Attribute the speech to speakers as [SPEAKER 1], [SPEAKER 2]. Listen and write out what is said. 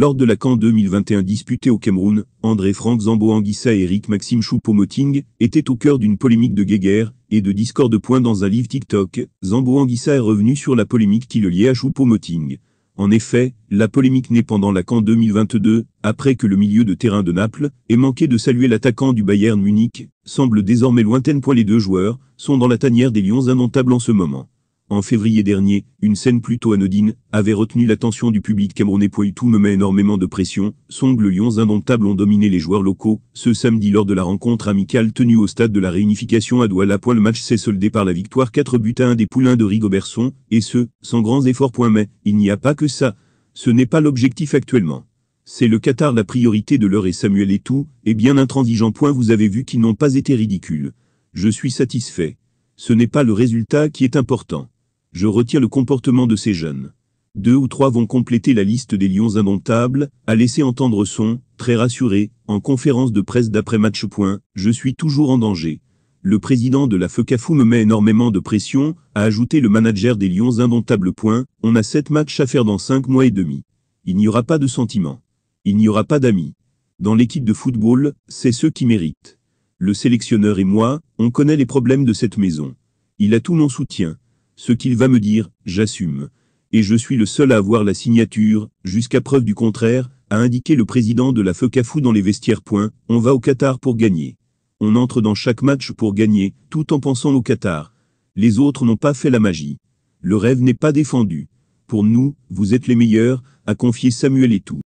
[SPEAKER 1] Lors de la CAN 2021 disputée au Cameroun, André Franck Zambo Anguissa et Eric Maxime Choupo-Moting étaient au cœur d'une polémique de guéguerre et de discorde de points dans un livre TikTok. Zambo Anguissa est revenu sur la polémique qui le liait à Choupo-Moting. En effet, la polémique née pendant la CAN 2022, après que le milieu de terrain de Naples ait manqué de saluer l'attaquant du Bayern Munich, semble désormais lointaine. les deux joueurs sont dans la tanière des lions indomptables en ce moment. En février dernier, une scène plutôt anodine avait retenu l'attention du public camerounais. Tout me met énormément de pression. Song le Lions indomptable ont dominé les joueurs locaux ce samedi lors de la rencontre amicale tenue au stade de la réunification à Douala. Le match s'est soldé par la victoire 4 buts à 1 des poulains de Rigobertson, et ce, sans grands efforts. Mais, il n'y a pas que ça. Ce n'est pas l'objectif actuellement. C'est le Qatar la priorité de l'heure et Samuel et tout, et bien intransigeant. Point vous avez vu qu'ils n'ont pas été ridicules. Je suis satisfait. Ce n'est pas le résultat qui est important. Je retire le comportement de ces jeunes. Deux ou trois vont compléter la liste des lions indomptables, à laisser entendre son, très rassuré, en conférence de presse d'après-match. Point, je suis toujours en danger. Le président de la FECAFU me met énormément de pression, a ajouté le manager des Lions indomptables. Point, on a sept matchs à faire dans cinq mois et demi. Il n'y aura pas de sentiments. Il n'y aura pas d'amis. Dans l'équipe de football, c'est ceux qui méritent. Le sélectionneur et moi, on connaît les problèmes de cette maison. Il a tout mon soutien. Ce qu'il va me dire, j'assume. Et je suis le seul à avoir la signature, jusqu'à preuve du contraire, a indiqué le président de la FECAFU dans les vestiaires. points, on va au Qatar pour gagner. On entre dans chaque match pour gagner, tout en pensant au Qatar. Les autres n'ont pas fait la magie. Le rêve n'est pas défendu. Pour nous, vous êtes les meilleurs, a confié Samuel et tout.